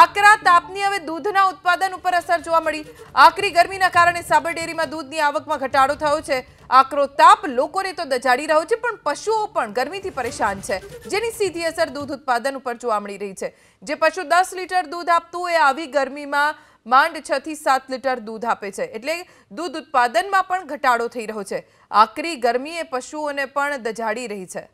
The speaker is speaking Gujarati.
આકરા તાપની હવે દૂધના ઉત્પાદન ઉપર અસર જોવા મળી આકરી ગરમીના કારણે સાબર ડેરીમાં દૂધની આવકમાં ઘટાડો થયો છે આકરો તાપ લોકોને તો દજાડી રહ્યો છે પણ પશુઓ પણ ગરમીથી પરેશાન છે જેની સીધી અસર દૂધ ઉત્પાદન ઉપર જોવા મળી રહી છે જે પશુ દસ લીટર દૂધ આપતું એ આવી ગરમીમાં માંડ છ થી સાત લીટર દૂધ આપે છે એટલે દૂધ ઉત્પાદનમાં પણ ઘટાડો થઈ રહ્યો છે આકરી ગરમી એ પશુઓને પણ દજાડી રહી છે